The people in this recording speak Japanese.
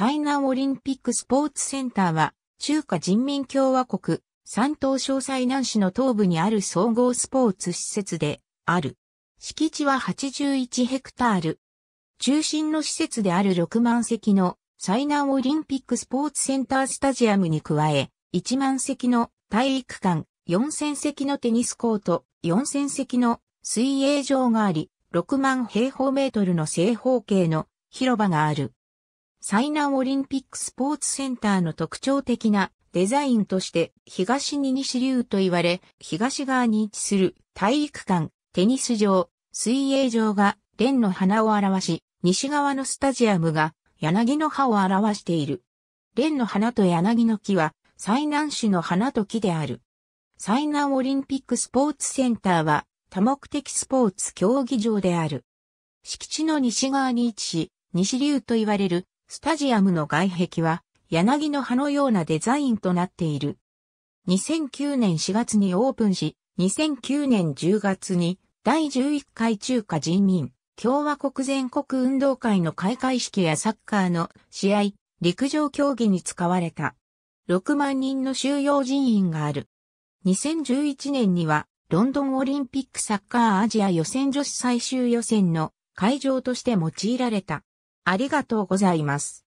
西南オリンピックスポーツセンターは、中華人民共和国、山東省西南市の東部にある総合スポーツ施設で、ある。敷地は81ヘクタール。中心の施設である6万席の西南オリンピックスポーツセンタースタジアムに加え、1万席の体育館、4000席のテニスコート、4000席の水泳場があり、6万平方メートルの正方形の広場がある。最南オリンピックスポーツセンターの特徴的なデザインとして東に西流と言われ、東側に位置する体育館、テニス場、水泳場が蓮の花を表し、西側のスタジアムが柳の葉を表している。蓮の花と柳の木は最南種の花と木である。最南オリンピックスポーツセンターは多目的スポーツ競技場である。敷地の西側に位置し、西流と言われるスタジアムの外壁は柳の葉のようなデザインとなっている。2009年4月にオープンし、2009年10月に第11回中華人民共和国全国運動会の開会式やサッカーの試合、陸上競技に使われた。6万人の収容人員がある。2011年にはロンドンオリンピックサッカーアジア予選女子最終予選の会場として用いられた。ありがとうございます。